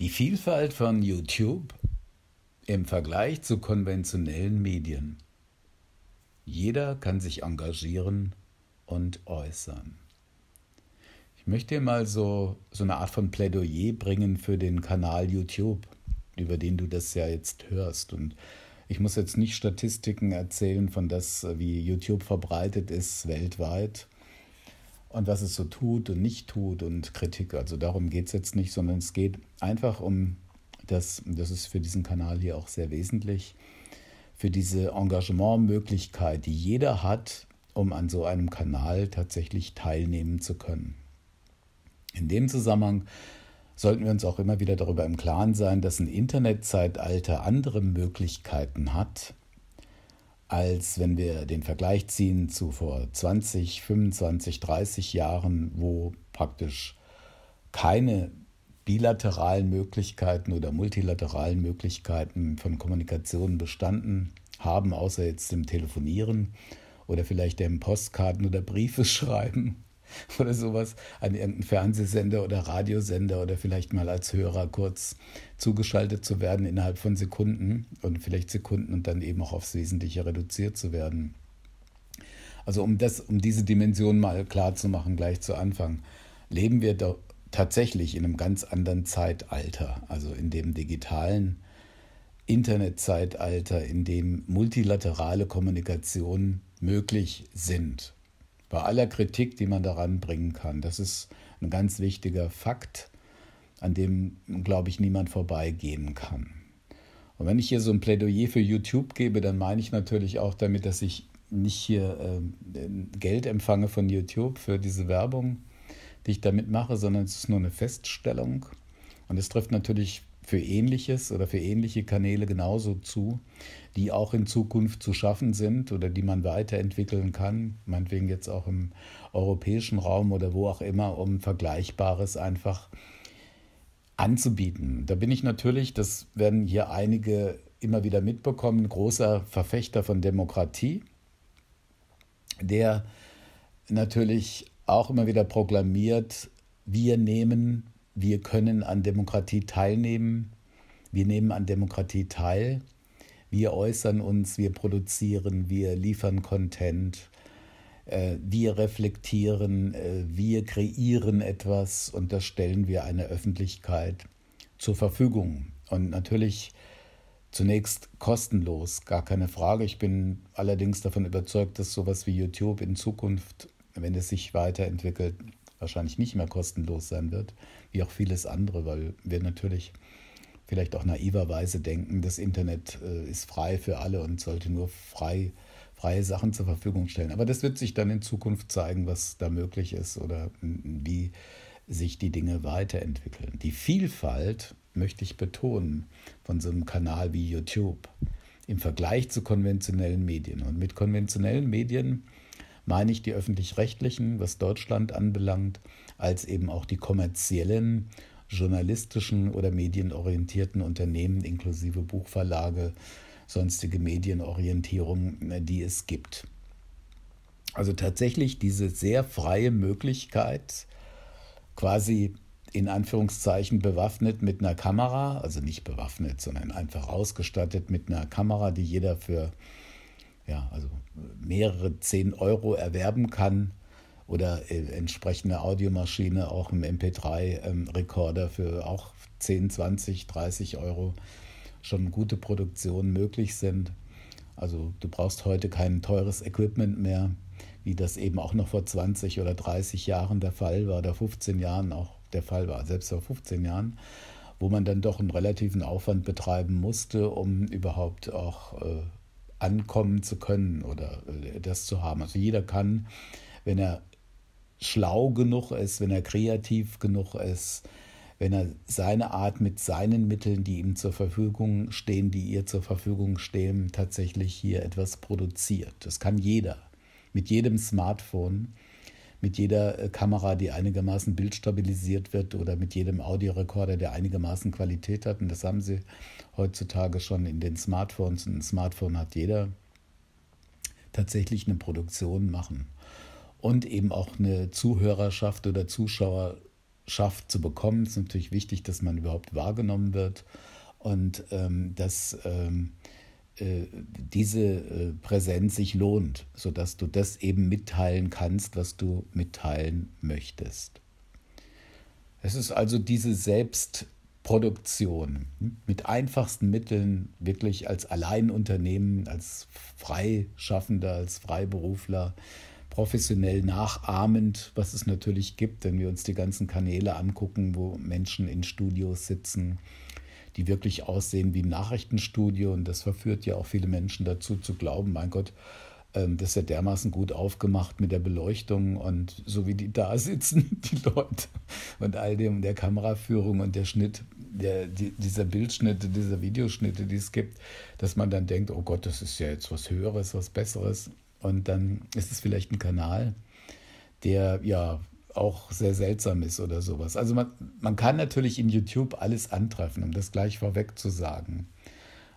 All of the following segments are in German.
Die Vielfalt von YouTube im Vergleich zu konventionellen Medien. Jeder kann sich engagieren und äußern. Ich möchte hier mal so, so eine Art von Plädoyer bringen für den Kanal YouTube, über den du das ja jetzt hörst. Und ich muss jetzt nicht Statistiken erzählen von das, wie YouTube verbreitet ist weltweit und was es so tut und nicht tut und Kritik. Also darum geht es jetzt nicht, sondern es geht einfach um das, das ist für diesen Kanal hier auch sehr wesentlich, für diese Engagementmöglichkeit, die jeder hat, um an so einem Kanal tatsächlich teilnehmen zu können. In dem Zusammenhang sollten wir uns auch immer wieder darüber im Klaren sein, dass ein Internetzeitalter andere Möglichkeiten hat, als wenn wir den Vergleich ziehen zu vor 20, 25, 30 Jahren, wo praktisch keine bilateralen Möglichkeiten oder multilateralen Möglichkeiten von Kommunikation bestanden haben, außer jetzt dem Telefonieren oder vielleicht dem Postkarten oder Briefe schreiben. oder sowas an irgendeinen Fernsehsender oder Radiosender oder vielleicht mal als Hörer kurz zugeschaltet zu werden innerhalb von Sekunden und vielleicht Sekunden und dann eben auch aufs Wesentliche reduziert zu werden. Also um das, um diese Dimension mal klar zu machen, gleich zu Anfang, leben wir doch tatsächlich in einem ganz anderen Zeitalter, also in dem digitalen Internetzeitalter, in dem multilaterale Kommunikation möglich sind bei aller Kritik, die man daran bringen kann. Das ist ein ganz wichtiger Fakt, an dem, glaube ich, niemand vorbeigehen kann. Und wenn ich hier so ein Plädoyer für YouTube gebe, dann meine ich natürlich auch damit, dass ich nicht hier äh, Geld empfange von YouTube für diese Werbung, die ich damit mache, sondern es ist nur eine Feststellung. Und es trifft natürlich für ähnliches oder für ähnliche Kanäle genauso zu, die auch in Zukunft zu schaffen sind oder die man weiterentwickeln kann, meinetwegen jetzt auch im europäischen Raum oder wo auch immer, um Vergleichbares einfach anzubieten. Da bin ich natürlich, das werden hier einige immer wieder mitbekommen, großer Verfechter von Demokratie, der natürlich auch immer wieder proklamiert, wir nehmen wir können an Demokratie teilnehmen, wir nehmen an Demokratie teil, wir äußern uns, wir produzieren, wir liefern Content, äh, wir reflektieren, äh, wir kreieren etwas und das stellen wir einer Öffentlichkeit zur Verfügung. Und natürlich zunächst kostenlos, gar keine Frage. Ich bin allerdings davon überzeugt, dass sowas wie YouTube in Zukunft, wenn es sich weiterentwickelt, wahrscheinlich nicht mehr kostenlos sein wird, wie auch vieles andere, weil wir natürlich vielleicht auch naiverweise denken, das Internet äh, ist frei für alle und sollte nur frei, freie Sachen zur Verfügung stellen. Aber das wird sich dann in Zukunft zeigen, was da möglich ist oder wie sich die Dinge weiterentwickeln. Die Vielfalt, möchte ich betonen, von so einem Kanal wie YouTube im Vergleich zu konventionellen Medien. Und mit konventionellen Medien meine ich die öffentlich-rechtlichen, was Deutschland anbelangt, als eben auch die kommerziellen, journalistischen oder medienorientierten Unternehmen inklusive Buchverlage, sonstige Medienorientierung, äh, die es gibt. Also tatsächlich diese sehr freie Möglichkeit, quasi in Anführungszeichen bewaffnet mit einer Kamera, also nicht bewaffnet, sondern einfach ausgestattet mit einer Kamera, die jeder für ja, also mehrere 10 Euro erwerben kann oder äh, entsprechende Audiomaschine, auch im MP3-Rekorder ähm, für auch 10, 20, 30 Euro schon gute Produktionen möglich sind. Also du brauchst heute kein teures Equipment mehr, wie das eben auch noch vor 20 oder 30 Jahren der Fall war, oder 15 Jahren auch der Fall war, selbst vor 15 Jahren, wo man dann doch einen relativen Aufwand betreiben musste, um überhaupt auch äh, ankommen zu können oder äh, das zu haben. Also jeder kann, wenn er schlau genug ist, wenn er kreativ genug ist, wenn er seine Art mit seinen Mitteln, die ihm zur Verfügung stehen, die ihr zur Verfügung stehen, tatsächlich hier etwas produziert. Das kann jeder mit jedem Smartphone mit jeder äh, Kamera, die einigermaßen bildstabilisiert wird oder mit jedem Audiorekorder, der einigermaßen Qualität hat. Und das haben sie heutzutage schon in den Smartphones. Und ein Smartphone hat jeder tatsächlich eine Produktion machen und eben auch eine Zuhörerschaft oder Zuschauerschaft zu bekommen. Es ist natürlich wichtig, dass man überhaupt wahrgenommen wird und ähm, dass ähm, äh, diese äh, Präsenz sich lohnt, sodass du das eben mitteilen kannst, was du mitteilen möchtest. Es ist also diese Selbstproduktion hm, mit einfachsten Mitteln, wirklich als Alleinunternehmen, als Freischaffender, als Freiberufler, professionell nachahmend, was es natürlich gibt, wenn wir uns die ganzen Kanäle angucken, wo Menschen in Studios sitzen die wirklich aussehen wie Nachrichtenstudio. Und das verführt ja auch viele Menschen dazu zu glauben, mein Gott, ähm, das ist ja dermaßen gut aufgemacht mit der Beleuchtung und so wie die da sitzen, die Leute und all dem, der Kameraführung und der Schnitt, der, dieser Bildschnitte, dieser Videoschnitte, die es gibt, dass man dann denkt, oh Gott, das ist ja jetzt was Höheres, was Besseres. Und dann ist es vielleicht ein Kanal, der ja auch sehr seltsam ist oder sowas. Also man, man kann natürlich in YouTube alles antreffen, um das gleich vorweg zu sagen.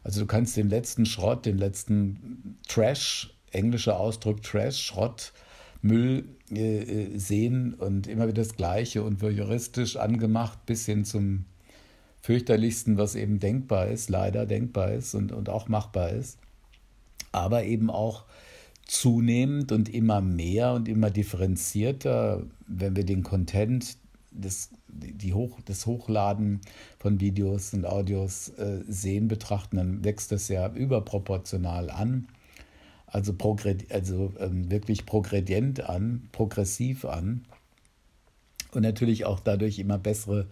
Also du kannst den letzten Schrott, den letzten Trash, englischer Ausdruck Trash, Schrott, Müll äh, äh, sehen und immer wieder das Gleiche und wird juristisch angemacht bis hin zum fürchterlichsten, was eben denkbar ist, leider denkbar ist und, und auch machbar ist. Aber eben auch zunehmend und immer mehr und immer differenzierter, wenn wir den Content, des, die Hoch, das Hochladen von Videos und Audios äh, sehen, betrachten, dann wächst das ja überproportional an. Also, also ähm, wirklich progredient an, progressiv an. Und natürlich auch dadurch immer bessere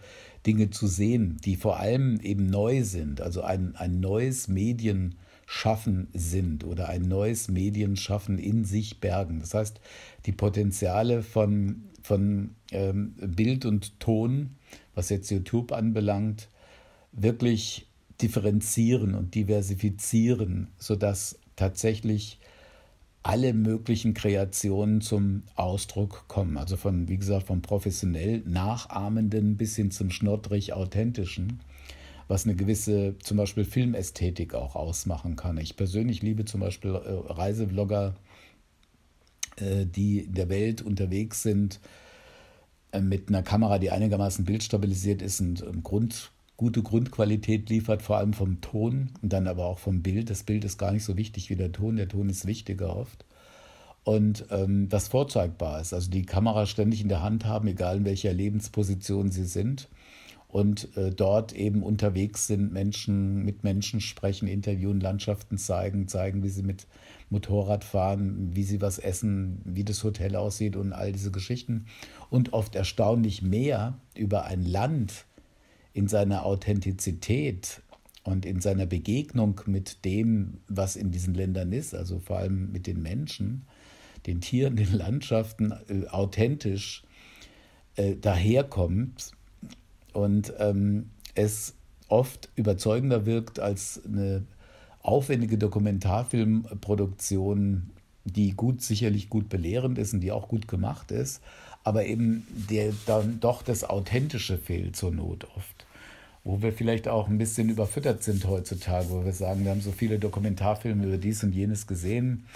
Dinge zu sehen, die vor allem eben neu sind. Also ein, ein neues Medien Schaffen sind oder ein neues Medienschaffen in sich bergen. Das heißt, die Potenziale von, von ähm, Bild und Ton, was jetzt YouTube anbelangt, wirklich differenzieren und diversifizieren, sodass tatsächlich alle möglichen Kreationen zum Ausdruck kommen. Also von, wie gesagt, vom professionell Nachahmenden bis hin zum schnottrig Authentischen was eine gewisse zum Beispiel Filmästhetik auch ausmachen kann. Ich persönlich liebe zum Beispiel äh, Reisevlogger, äh, die in der Welt unterwegs sind äh, mit einer Kamera, die einigermaßen bildstabilisiert ist und ähm, Grund, gute Grundqualität liefert, vor allem vom Ton und dann aber auch vom Bild. Das Bild ist gar nicht so wichtig wie der Ton, der Ton ist wichtiger oft und ähm, das vorzeigbar ist. Also die Kamera ständig in der Hand haben, egal in welcher Lebensposition sie sind und äh, dort eben unterwegs sind, Menschen mit Menschen sprechen, interviewen, Landschaften zeigen, zeigen, wie sie mit Motorrad fahren, wie sie was essen, wie das Hotel aussieht und all diese Geschichten. Und oft erstaunlich mehr über ein Land in seiner Authentizität und in seiner Begegnung mit dem, was in diesen Ländern ist, also vor allem mit den Menschen, den Tieren, den Landschaften, äh, authentisch äh, daherkommt und ähm, es oft überzeugender wirkt als eine aufwendige Dokumentarfilmproduktion, die gut sicherlich gut belehrend ist und die auch gut gemacht ist, aber eben der dann doch das Authentische fehlt zur Not oft. Wo wir vielleicht auch ein bisschen überfüttert sind heutzutage, wo wir sagen, wir haben so viele Dokumentarfilme über dies und jenes gesehen,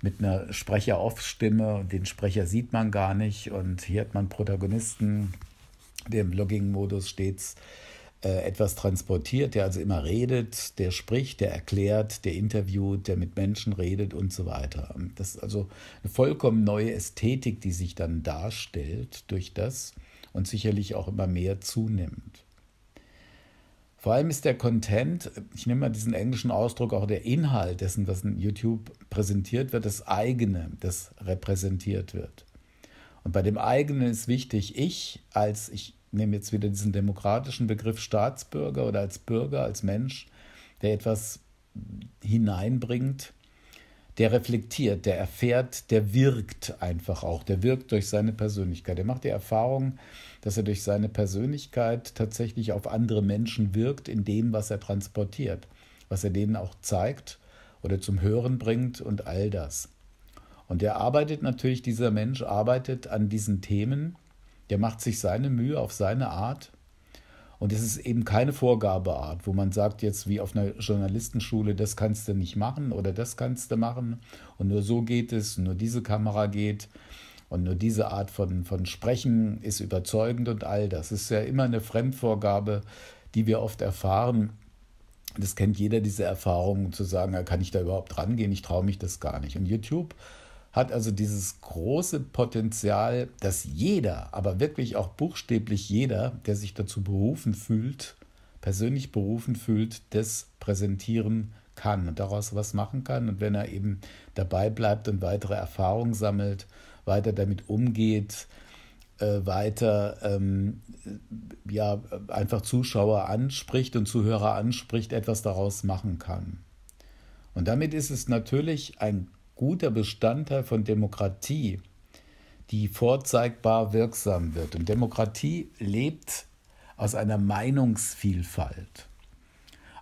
mit einer Sprecher-Off-Stimme und den Sprecher sieht man gar nicht und hier hat man Protagonisten, der im Blogging-Modus stets äh, etwas transportiert, der also immer redet, der spricht, der erklärt, der interviewt, der mit Menschen redet und so weiter. Das ist also eine vollkommen neue Ästhetik, die sich dann darstellt durch das und sicherlich auch immer mehr zunimmt. Vor allem ist der Content, ich nehme mal diesen englischen Ausdruck, auch der Inhalt dessen, was in YouTube präsentiert wird, das eigene, das repräsentiert wird. Und bei dem eigenen ist wichtig, ich als, ich nehme jetzt wieder diesen demokratischen Begriff Staatsbürger oder als Bürger, als Mensch, der etwas hineinbringt, der reflektiert, der erfährt, der wirkt einfach auch, der wirkt durch seine Persönlichkeit. Er macht die Erfahrung, dass er durch seine Persönlichkeit tatsächlich auf andere Menschen wirkt in dem, was er transportiert, was er denen auch zeigt oder zum Hören bringt und all das. Und der arbeitet natürlich, dieser Mensch arbeitet an diesen Themen, der macht sich seine Mühe auf seine Art. Und es ist eben keine Vorgabeart, wo man sagt jetzt wie auf einer Journalistenschule, das kannst du nicht machen oder das kannst du machen und nur so geht es, nur diese Kamera geht und nur diese Art von, von Sprechen ist überzeugend und all das. Es ist ja immer eine Fremdvorgabe, die wir oft erfahren. Das kennt jeder, diese Erfahrung, zu sagen, kann ich da überhaupt rangehen, ich traue mich das gar nicht. Und YouTube hat also dieses große Potenzial, dass jeder, aber wirklich auch buchstäblich jeder, der sich dazu berufen fühlt, persönlich berufen fühlt, das präsentieren kann und daraus was machen kann. Und wenn er eben dabei bleibt und weitere Erfahrungen sammelt, weiter damit umgeht, äh, weiter ähm, ja, einfach Zuschauer anspricht und Zuhörer anspricht, etwas daraus machen kann. Und damit ist es natürlich ein guter Bestandteil von Demokratie, die vorzeigbar wirksam wird. Und Demokratie lebt aus einer Meinungsvielfalt.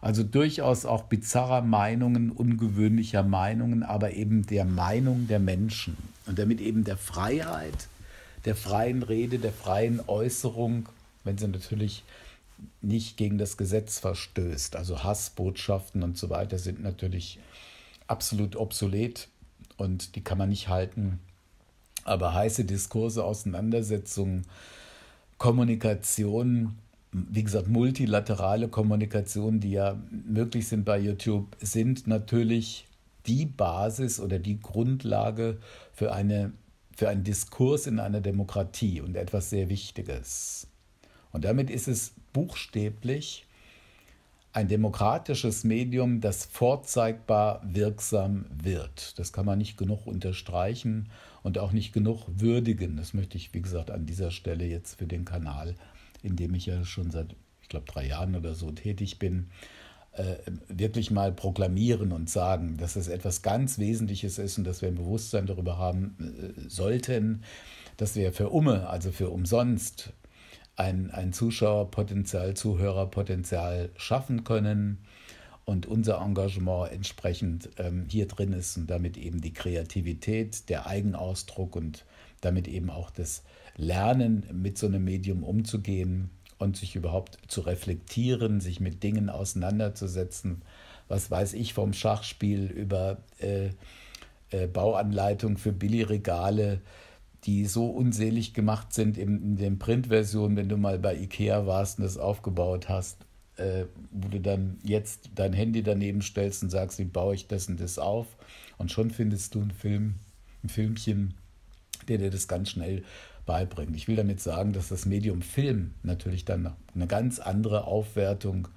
Also durchaus auch bizarrer Meinungen, ungewöhnlicher Meinungen, aber eben der Meinung der Menschen und damit eben der Freiheit, der freien Rede, der freien Äußerung, wenn sie natürlich nicht gegen das Gesetz verstößt. Also Hassbotschaften und so weiter sind natürlich absolut obsolet und die kann man nicht halten. Aber heiße Diskurse, Auseinandersetzungen, Kommunikation, wie gesagt, multilaterale Kommunikation, die ja möglich sind bei YouTube, sind natürlich die Basis oder die Grundlage für, eine, für einen Diskurs in einer Demokratie und etwas sehr Wichtiges. Und damit ist es buchstäblich ein demokratisches Medium, das vorzeigbar wirksam wird. Das kann man nicht genug unterstreichen und auch nicht genug würdigen. Das möchte ich, wie gesagt, an dieser Stelle jetzt für den Kanal, in dem ich ja schon seit, ich glaube, drei Jahren oder so tätig bin, äh, wirklich mal proklamieren und sagen, dass es etwas ganz Wesentliches ist und dass wir ein Bewusstsein darüber haben äh, sollten, dass wir für Umme, also für umsonst, ein, ein Zuschauerpotenzial, Zuhörerpotenzial schaffen können und unser Engagement entsprechend ähm, hier drin ist und damit eben die Kreativität, der Eigenausdruck und damit eben auch das Lernen, mit so einem Medium umzugehen und sich überhaupt zu reflektieren, sich mit Dingen auseinanderzusetzen. Was weiß ich vom Schachspiel über äh, äh, Bauanleitung für Billigregale die so unselig gemacht sind in, in den Printversionen, wenn du mal bei Ikea warst und das aufgebaut hast, äh, wo du dann jetzt dein Handy daneben stellst und sagst, wie baue ich das und das auf und schon findest du einen Film, ein Filmchen, der dir das ganz schnell beibringt. Ich will damit sagen, dass das Medium Film natürlich dann eine ganz andere Aufwertung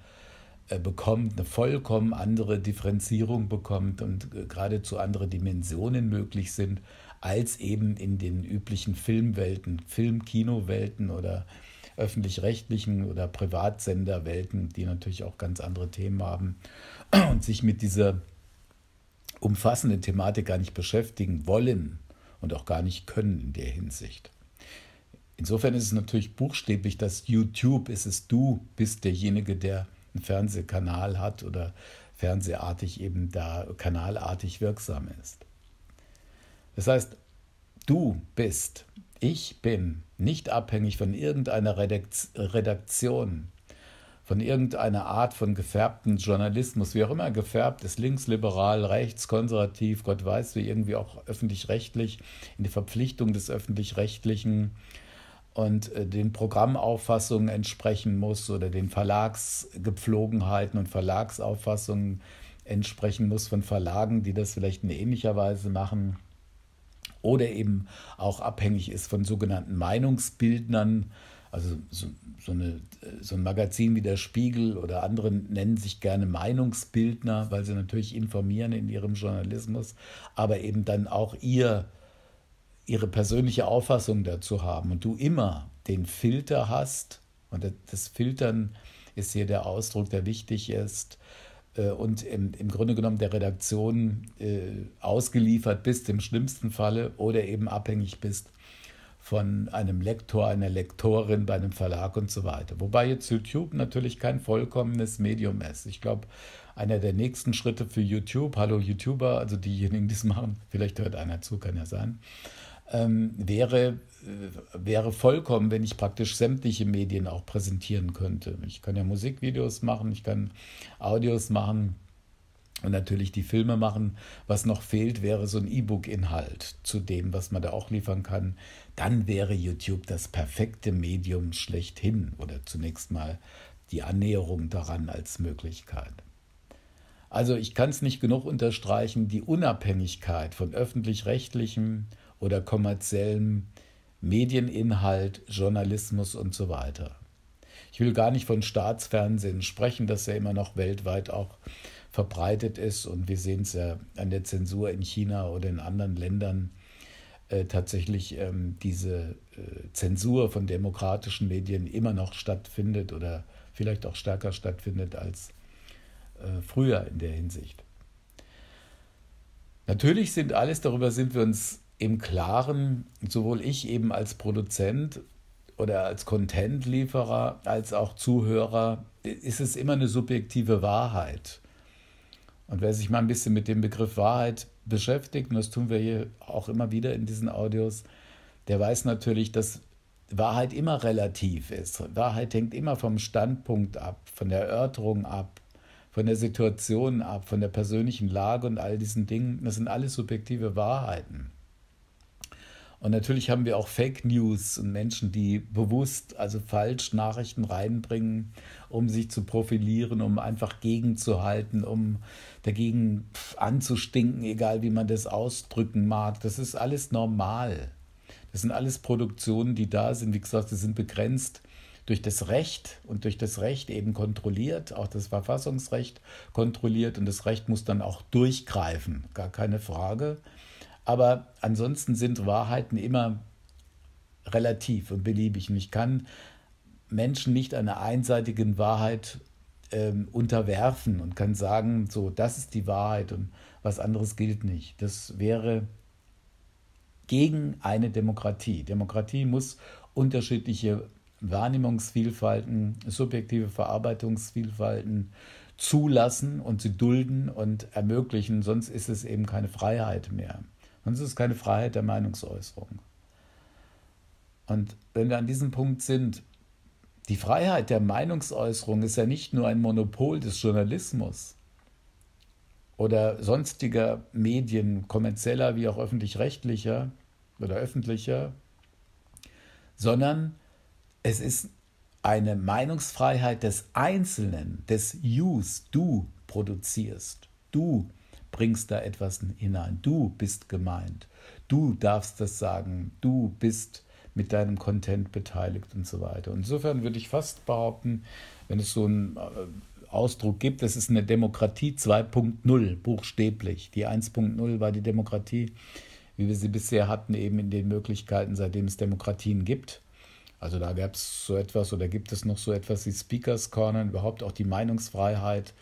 äh, bekommt, eine vollkommen andere Differenzierung bekommt und äh, geradezu andere Dimensionen möglich sind, als eben in den üblichen Filmwelten, Film-, Kinowelten oder öffentlich-rechtlichen oder Privatsenderwelten, die natürlich auch ganz andere Themen haben und sich mit dieser umfassenden Thematik gar nicht beschäftigen wollen und auch gar nicht können in der Hinsicht. Insofern ist es natürlich buchstäblich, dass YouTube ist es du bist derjenige, der einen Fernsehkanal hat oder fernsehartig eben da kanalartig wirksam ist. Das heißt, du bist, ich bin nicht abhängig von irgendeiner Redaktion, von irgendeiner Art von gefärbten Journalismus, wie auch immer gefärbt ist, linksliberal, rechts, konservativ, Gott weiß wie, irgendwie auch öffentlich-rechtlich, in die Verpflichtung des öffentlich-rechtlichen und äh, den Programmauffassungen entsprechen muss oder den Verlagsgepflogenheiten und Verlagsauffassungen entsprechen muss von Verlagen, die das vielleicht in ähnlicher Weise machen oder eben auch abhängig ist von sogenannten Meinungsbildnern. Also so, so, eine, äh, so ein Magazin wie der Spiegel oder andere nennen sich gerne Meinungsbildner, weil sie natürlich informieren in ihrem Journalismus, aber eben dann auch ihr, ihre persönliche Auffassung dazu haben. Und du immer den Filter hast, und das Filtern ist hier der Ausdruck, der wichtig ist, äh, und im, im, Grunde genommen der Redaktion äh, ausgeliefert bist, im schlimmsten Falle, oder eben abhängig bist von einem Lektor, einer Lektorin bei einem Verlag und so weiter. Wobei jetzt YouTube natürlich kein vollkommenes Medium ist. Ich glaube, einer der nächsten Schritte für YouTube, hallo YouTuber, also diejenigen, die es machen, vielleicht hört einer zu, kann ja sein, ähm, wäre, äh, wäre vollkommen, wenn ich praktisch sämtliche Medien auch präsentieren könnte. Ich kann ja Musikvideos machen, ich kann Audios machen und natürlich die Filme machen. Was noch fehlt, wäre so ein E-Book-Inhalt zu dem, was man da auch liefern kann. Dann wäre YouTube das perfekte Medium schlechthin oder zunächst mal die Annäherung daran als Möglichkeit. Also ich kann es nicht genug unterstreichen, die Unabhängigkeit von öffentlich-rechtlichen, oder kommerziellem Medieninhalt, Journalismus und so weiter. Ich will gar nicht von Staatsfernsehen sprechen, das ja immer noch weltweit auch verbreitet ist und wir sehen es ja an der Zensur in China oder in anderen Ländern äh, tatsächlich ähm, diese äh, Zensur von demokratischen Medien immer noch stattfindet oder vielleicht auch stärker stattfindet als äh, früher in der Hinsicht. Natürlich sind alles, darüber sind wir uns im Klaren, sowohl ich eben als Produzent oder als Content-Lieferer als auch Zuhörer, ist es immer eine subjektive Wahrheit. Und wer sich mal ein bisschen mit dem Begriff Wahrheit beschäftigt, und das tun wir hier auch immer wieder in diesen Audios, der weiß natürlich, dass Wahrheit immer relativ ist. Wahrheit hängt immer vom Standpunkt ab, von der Erörterung ab, von der Situation ab, von der persönlichen Lage und all diesen Dingen. Das sind alles subjektive Wahrheiten. Und natürlich haben wir auch Fake News und Menschen, die bewusst, also falsch Nachrichten reinbringen, um sich zu profilieren, um einfach gegenzuhalten, um dagegen anzustinken, egal wie man das ausdrücken mag. Das ist alles normal. Das sind alles Produktionen, die da sind. Wie gesagt, sie sind begrenzt durch das Recht und durch das Recht eben kontrolliert, auch das Verfassungsrecht kontrolliert und das Recht muss dann auch durchgreifen, gar keine Frage. Aber ansonsten sind Wahrheiten immer relativ und beliebig. Und ich kann Menschen nicht einer einseitigen Wahrheit ähm, unterwerfen und kann sagen, so, das ist die Wahrheit und was anderes gilt nicht. Das wäre gegen eine Demokratie. Demokratie muss unterschiedliche Wahrnehmungsvielfalten, subjektive Verarbeitungsvielfalten zulassen und sie dulden und ermöglichen, sonst ist es eben keine Freiheit mehr. Sonst ist es keine Freiheit der Meinungsäußerung. Und wenn wir an diesem Punkt sind, die Freiheit der Meinungsäußerung ist ja nicht nur ein Monopol des Journalismus oder sonstiger Medien, kommerzieller wie auch öffentlich-rechtlicher oder öffentlicher, sondern es ist eine Meinungsfreiheit des Einzelnen, des Yous. Du produzierst, du produzierst bringst da etwas hinein. Du bist gemeint. Du darfst das sagen. Du bist mit deinem Content beteiligt und so weiter. Insofern würde ich fast behaupten, wenn es so einen äh, Ausdruck gibt, das ist eine Demokratie 2.0, buchstäblich. Die 1.0 war die Demokratie, wie wir sie bisher hatten, eben in den Möglichkeiten, seitdem es Demokratien gibt. Also da gab es so etwas oder gibt es noch so etwas wie Speakers Corner, überhaupt auch die Meinungsfreiheit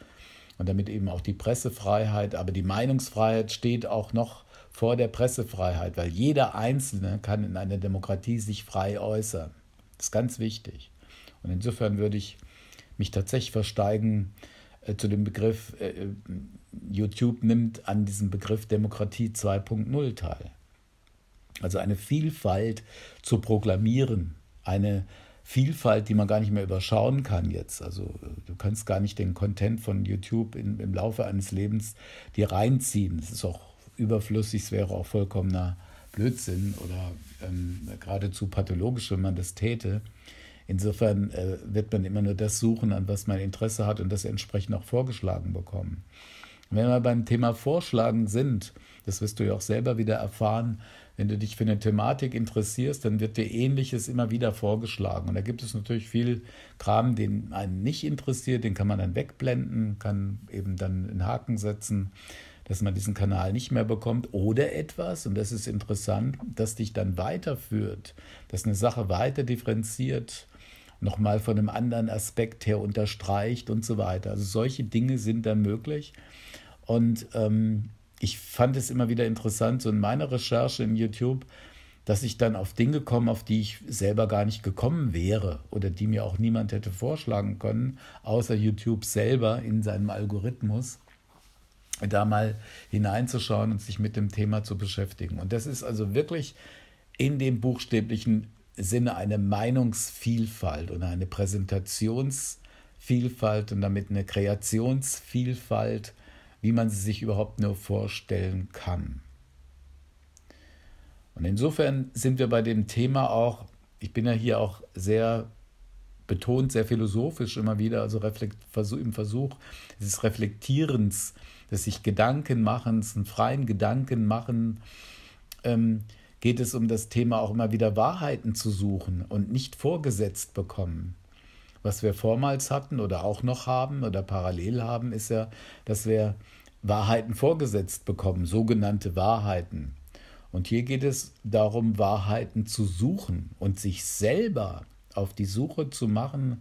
und damit eben auch die Pressefreiheit, aber die Meinungsfreiheit steht auch noch vor der Pressefreiheit, weil jeder Einzelne kann in einer Demokratie sich frei äußern. Das ist ganz wichtig. Und insofern würde ich mich tatsächlich versteigen äh, zu dem Begriff, äh, äh YouTube nimmt an diesem Begriff Demokratie 2.0 teil. Also eine Vielfalt zu proklamieren, eine Vielfalt, die man gar nicht mehr überschauen kann jetzt. Also äh, du kannst gar nicht den Content von YouTube in, im Laufe eines Lebens dir reinziehen. Das ist auch überflüssig, es wäre auch vollkommener Blödsinn oder ähm, geradezu pathologisch, wenn man das täte. Insofern äh, wird man immer nur das suchen, an was man Interesse hat und das entsprechend auch vorgeschlagen bekommen. Wenn wir beim Thema Vorschlagen sind, das wirst du ja auch selber wieder erfahren, wenn du dich für eine Thematik interessierst, dann wird dir Ähnliches immer wieder vorgeschlagen. Und da gibt es natürlich viel Kram, den einen nicht interessiert, den kann man dann wegblenden, kann eben dann einen Haken setzen, dass man diesen Kanal nicht mehr bekommt. Oder etwas, und das ist interessant, das dich dann weiterführt, dass eine Sache weiter differenziert nochmal von einem anderen Aspekt her unterstreicht und so weiter. Also solche Dinge sind da möglich. Und ähm, ich fand es immer wieder interessant, so in meiner Recherche in YouTube, dass ich dann auf Dinge komme, auf die ich selber gar nicht gekommen wäre oder die mir auch niemand hätte vorschlagen können, außer YouTube selber in seinem Algorithmus, da mal hineinzuschauen und sich mit dem Thema zu beschäftigen. Und das ist also wirklich in dem buchstäblichen Sinne eine Meinungsvielfalt und eine Präsentationsvielfalt und damit eine Kreationsvielfalt, wie man sie sich überhaupt nur vorstellen kann. Und insofern sind wir bei dem Thema auch, ich bin ja hier auch sehr betont, sehr philosophisch immer wieder, also im Versuch des Reflektierens, des sich Gedankenmachens, einen freien Gedanken machen. Ähm, geht es um das Thema auch immer wieder Wahrheiten zu suchen und nicht vorgesetzt bekommen. Was wir vormals hatten oder auch noch haben oder parallel haben, ist ja, dass wir Wahrheiten vorgesetzt bekommen, sogenannte Wahrheiten. Und hier geht es darum, Wahrheiten zu suchen und sich selber auf die Suche zu machen,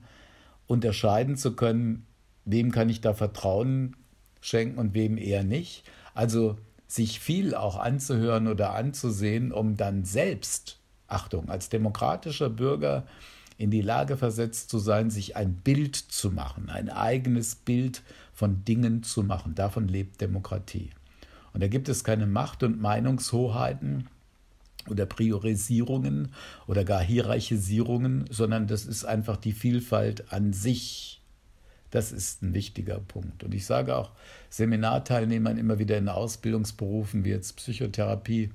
unterscheiden zu können, wem kann ich da Vertrauen schenken und wem eher nicht. Also sich viel auch anzuhören oder anzusehen, um dann selbst, Achtung, als demokratischer Bürger in die Lage versetzt zu sein, sich ein Bild zu machen, ein eigenes Bild von Dingen zu machen. Davon lebt Demokratie. Und da gibt es keine Macht- und Meinungshoheiten oder Priorisierungen oder gar Hierarchisierungen, sondern das ist einfach die Vielfalt an sich. Das ist ein wichtiger Punkt. Und ich sage auch Seminarteilnehmern immer wieder in Ausbildungsberufen wie jetzt Psychotherapie,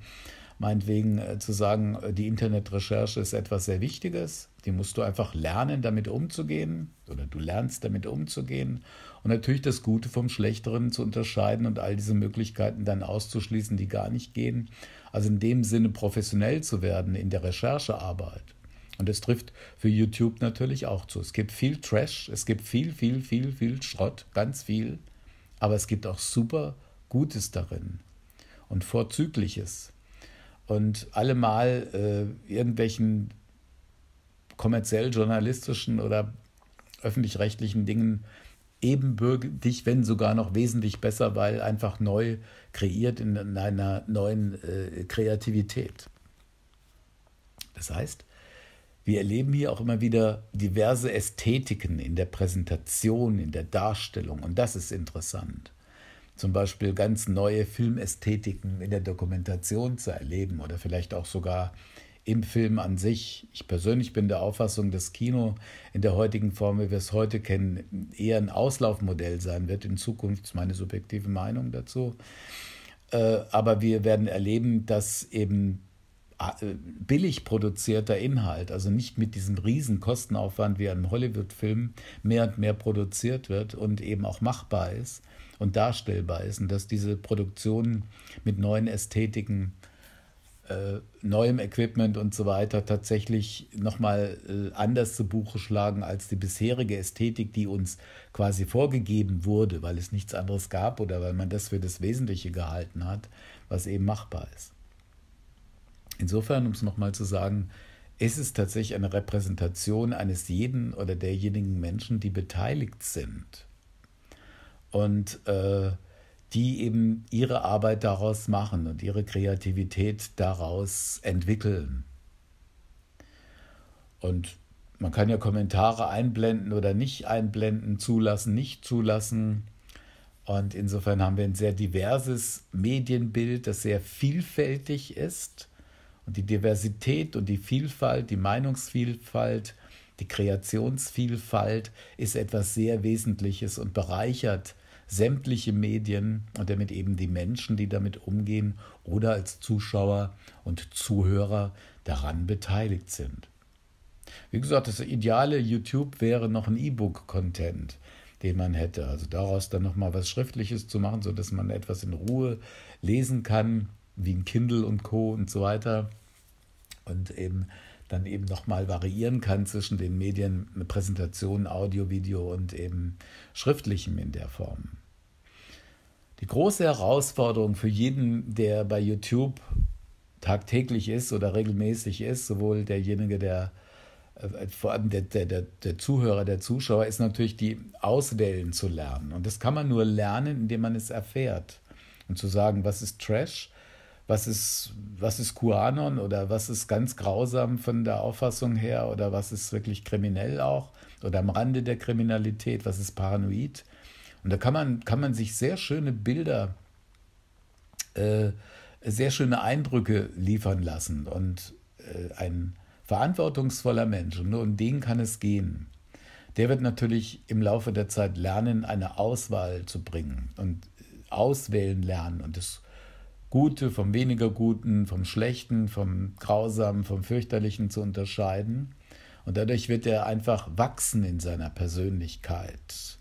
meinetwegen äh, zu sagen, äh, die Internetrecherche ist etwas sehr Wichtiges. Die musst du einfach lernen, damit umzugehen oder du lernst, damit umzugehen. Und natürlich das Gute vom Schlechteren zu unterscheiden und all diese Möglichkeiten dann auszuschließen, die gar nicht gehen. Also in dem Sinne professionell zu werden in der Recherchearbeit und das trifft für YouTube natürlich auch zu. Es gibt viel Trash, es gibt viel, viel, viel, viel Schrott, ganz viel. Aber es gibt auch super Gutes darin und Vorzügliches. Und allemal äh, irgendwelchen kommerziell journalistischen oder öffentlich-rechtlichen Dingen ebenbürtig, wenn sogar noch wesentlich besser, weil einfach neu kreiert in einer neuen äh, Kreativität. Das heißt, wir erleben hier auch immer wieder diverse Ästhetiken in der Präsentation, in der Darstellung und das ist interessant. Zum Beispiel ganz neue Filmästhetiken in der Dokumentation zu erleben oder vielleicht auch sogar im Film an sich. Ich persönlich bin der Auffassung, dass Kino in der heutigen Form, wie wir es heute kennen, eher ein Auslaufmodell sein wird in Zukunft, ist meine subjektive Meinung dazu. Äh, aber wir werden erleben, dass eben äh, billig produzierter Inhalt, also nicht mit diesem riesen Kostenaufwand wie einem Hollywood-Film mehr und mehr produziert wird und eben auch machbar ist und darstellbar ist und dass diese Produktionen mit neuen Ästhetiken, äh, neuem Equipment und so weiter tatsächlich nochmal äh, anders zu Buche schlagen als die bisherige Ästhetik, die uns quasi vorgegeben wurde, weil es nichts anderes gab oder weil man das für das Wesentliche gehalten hat, was eben machbar ist. Insofern, um es nochmal zu sagen, ist es tatsächlich eine Repräsentation eines jeden oder derjenigen Menschen, die beteiligt sind und äh, die eben ihre Arbeit daraus machen und ihre Kreativität daraus entwickeln. Und man kann ja Kommentare einblenden oder nicht einblenden, zulassen, nicht zulassen. Und insofern haben wir ein sehr diverses Medienbild, das sehr vielfältig ist und die Diversität und die Vielfalt, die Meinungsvielfalt, die Kreationsvielfalt ist etwas sehr Wesentliches und bereichert sämtliche Medien und damit eben die Menschen, die damit umgehen oder als Zuschauer und Zuhörer daran beteiligt sind. Wie gesagt, das ideale YouTube wäre noch ein E-Book-Content, den man hätte. Also daraus dann nochmal was Schriftliches zu machen, sodass man etwas in Ruhe lesen kann, wie ein Kindle und Co. und so weiter und eben dann eben nochmal variieren kann zwischen den Medien, Präsentation, Audio, Video und eben schriftlichem in der Form. Die große Herausforderung für jeden, der bei YouTube tagtäglich ist oder regelmäßig ist, sowohl derjenige, der äh, vor allem der, der, der, der Zuhörer, der Zuschauer, ist natürlich die auswählen zu lernen. Und das kann man nur lernen, indem man es erfährt. Und zu sagen, was ist Trash? was ist, was ist QAnon oder was ist ganz grausam von der Auffassung her oder was ist wirklich kriminell auch oder am Rande der Kriminalität, was ist paranoid. Und da kann man, kann man sich sehr schöne Bilder, äh, sehr schöne Eindrücke liefern lassen und äh, ein verantwortungsvoller Mensch, und nur um den kann es gehen, der wird natürlich im Laufe der Zeit lernen, eine Auswahl zu bringen und äh, auswählen lernen und das Gute vom weniger Guten, vom Schlechten, vom Grausamen, vom Fürchterlichen zu unterscheiden. Und dadurch wird er einfach wachsen in seiner Persönlichkeit.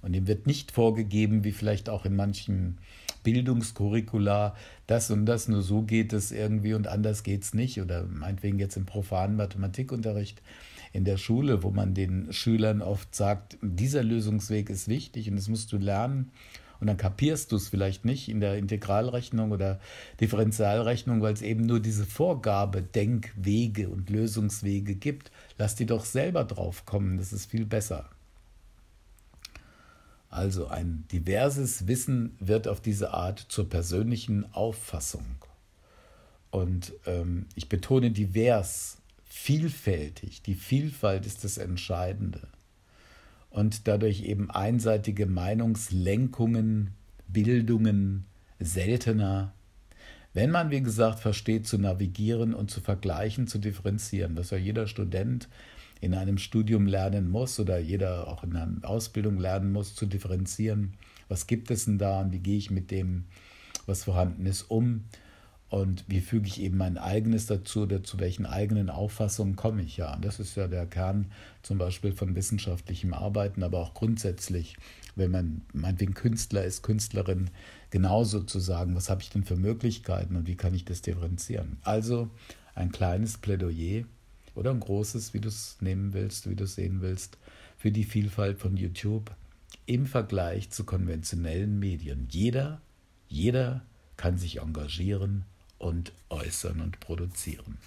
Und ihm wird nicht vorgegeben, wie vielleicht auch in manchen Bildungskurricula, das und das, nur so geht es irgendwie und anders geht es nicht. Oder meinetwegen jetzt im profanen Mathematikunterricht in der Schule, wo man den Schülern oft sagt, dieser Lösungsweg ist wichtig und das musst du lernen und dann kapierst du es vielleicht nicht in der Integralrechnung oder Differentialrechnung, weil es eben nur diese Vorgabe Denkwege und Lösungswege gibt. Lass die doch selber drauf kommen, das ist viel besser. Also ein diverses Wissen wird auf diese Art zur persönlichen Auffassung. Und ähm, ich betone divers, vielfältig. Die Vielfalt ist das Entscheidende und dadurch eben einseitige Meinungslenkungen, Bildungen seltener. Wenn man, wie gesagt, versteht zu navigieren und zu vergleichen, zu differenzieren, was ja jeder Student in einem Studium lernen muss oder jeder auch in einer Ausbildung lernen muss, zu differenzieren, was gibt es denn da und wie gehe ich mit dem, was vorhanden ist, um und wie füge ich eben mein eigenes dazu oder zu welchen eigenen Auffassungen komme ich ja? Das ist ja der Kern zum Beispiel von wissenschaftlichem Arbeiten, aber auch grundsätzlich, wenn man meinetwegen Künstler ist, Künstlerin, genauso zu sagen, was habe ich denn für Möglichkeiten und wie kann ich das differenzieren? Also ein kleines Plädoyer oder ein großes, wie du es nehmen willst, wie du es sehen willst, für die Vielfalt von YouTube im Vergleich zu konventionellen Medien. Jeder, jeder kann sich engagieren und äußern und produzieren.